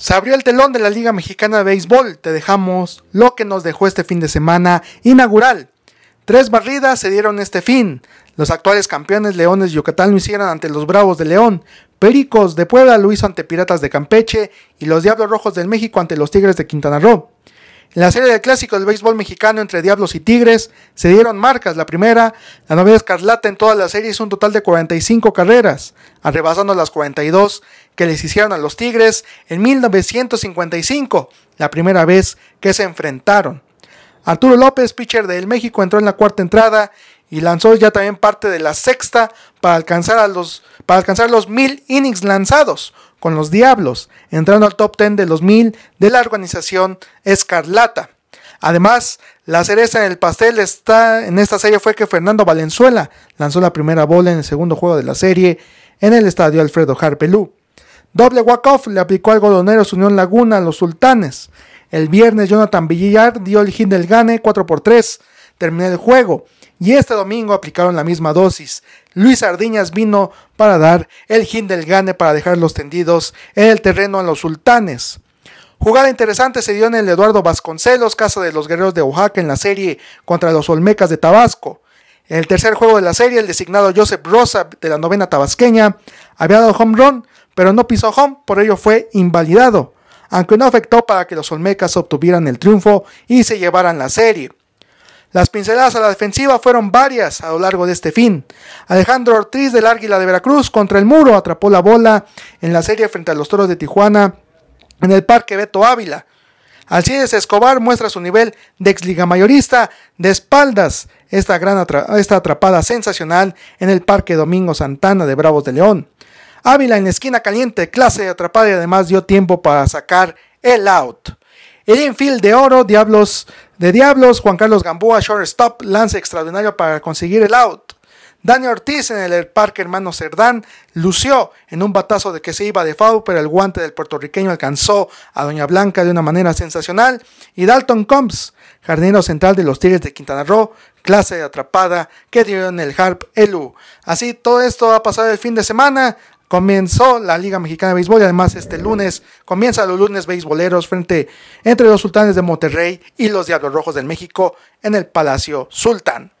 Se abrió el telón de la Liga Mexicana de Béisbol. Te dejamos lo que nos dejó este fin de semana inaugural. Tres barridas se dieron este fin. Los actuales campeones Leones Yucatán lo hicieron ante los Bravos de León. Pericos de Puebla lo hizo ante Piratas de Campeche y los Diablos Rojos del México ante los Tigres de Quintana Roo. En la serie de clásicos del béisbol mexicano entre Diablos y Tigres se dieron marcas. La primera, la novia escarlata en toda la serie... Hizo un total de 45 carreras, arrebasando las 42 que les hicieron a los Tigres en 1955, la primera vez que se enfrentaron. Arturo López, pitcher del México, entró en la cuarta entrada y lanzó ya también parte de la sexta para alcanzar, los, para alcanzar los mil innings lanzados con los Diablos, entrando al top ten de los mil de la organización Escarlata. Además, la cereza en el pastel está en esta serie fue que Fernando Valenzuela lanzó la primera bola en el segundo juego de la serie en el estadio Alfredo Harpelú. Doble walk-off le aplicó al Godoneros Unión Laguna a los Sultanes. El viernes Jonathan Villar dio el hit del gane 4 por 3 Terminé el juego. Y este domingo aplicaron la misma dosis. Luis Ardiñas vino para dar el gin del gane para dejar los tendidos en el terreno a los sultanes. Jugada interesante se dio en el Eduardo Vasconcelos, casa de los guerreros de Oaxaca en la serie contra los Olmecas de Tabasco. En el tercer juego de la serie, el designado Joseph Rosa de la novena tabasqueña había dado home run, pero no pisó home, por ello fue invalidado, aunque no afectó para que los Olmecas obtuvieran el triunfo y se llevaran la serie. Las pinceladas a la defensiva fueron varias a lo largo de este fin. Alejandro Ortiz del Águila de Veracruz contra el muro atrapó la bola en la serie frente a los Toros de Tijuana en el Parque Beto Ávila. Alcides Escobar muestra su nivel de exliga mayorista de espaldas esta, gran esta atrapada sensacional en el Parque Domingo Santana de Bravos de León. Ávila en la esquina caliente, clase de atrapada y además dio tiempo para sacar el out. El infield de oro, Diablos de Diablos, Juan Carlos Gamboa, shortstop, lance extraordinario para conseguir el out. Daniel Ortiz en el parque hermano Cerdán lució en un batazo de que se iba de fau... pero el guante del puertorriqueño alcanzó a Doña Blanca de una manera sensacional. Y Dalton Combs, jardinero central de los Tigres de Quintana Roo, clase de atrapada que dio en el Harp Elu. Así todo esto ha pasado el fin de semana comenzó la Liga Mexicana de Béisbol y además este lunes comienza los lunes beisboleros frente entre los sultanes de Monterrey y los Diablos Rojos del México en el Palacio Sultán.